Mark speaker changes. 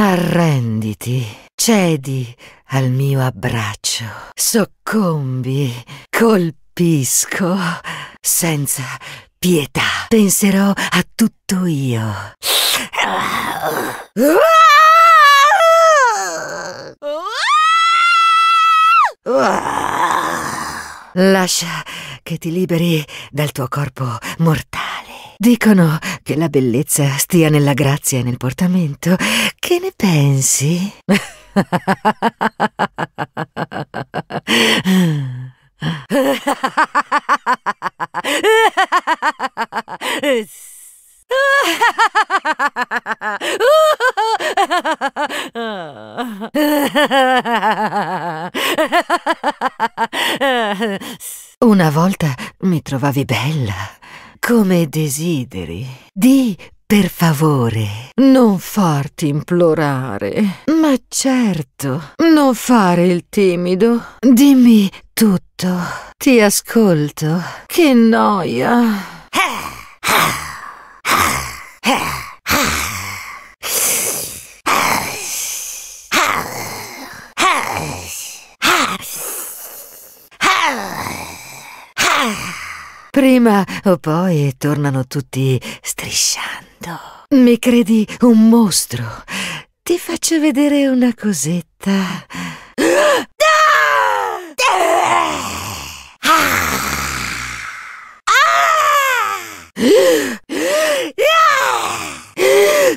Speaker 1: Arrenditi, cedi al mio abbraccio, soccombi, colpisco senza pietà. Penserò a tutto io. Lascia che ti liberi dal tuo corpo mortale. Dicono che la bellezza stia nella grazia e nel portamento. Che ne pensi? Una volta mi trovavi bella come desideri. Di, per favore, non farti implorare. Ma certo, non fare il timido. Dimmi tutto. Ti ascolto. Che noia. Ah! Prima o poi tornano tutti strisciando. Mi credi un mostro? Ti faccio vedere una cosetta.